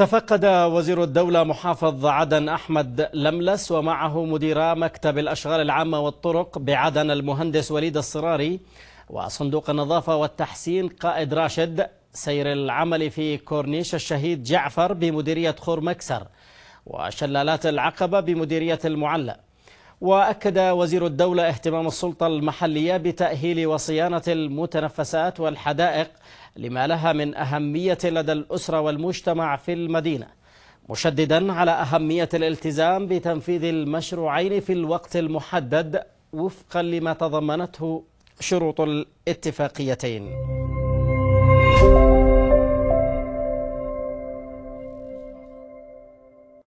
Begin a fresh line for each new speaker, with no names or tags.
تفقد وزير الدولة محافظ عدن أحمد لملس ومعه مديرا مكتب الأشغال العامة والطرق بعدن المهندس وليد الصراري وصندوق النظافة والتحسين قائد راشد سير العمل في كورنيش الشهيد جعفر بمديرية خور مكسر وشلالات العقبة بمديرية المعلق وأكد وزير الدولة اهتمام السلطة المحلية بتأهيل وصيانة المتنفسات والحدائق لما لها من أهمية لدى الأسرة والمجتمع في المدينة مشددا على أهمية الالتزام بتنفيذ المشروعين في الوقت المحدد وفقا لما تضمنته شروط الاتفاقيتين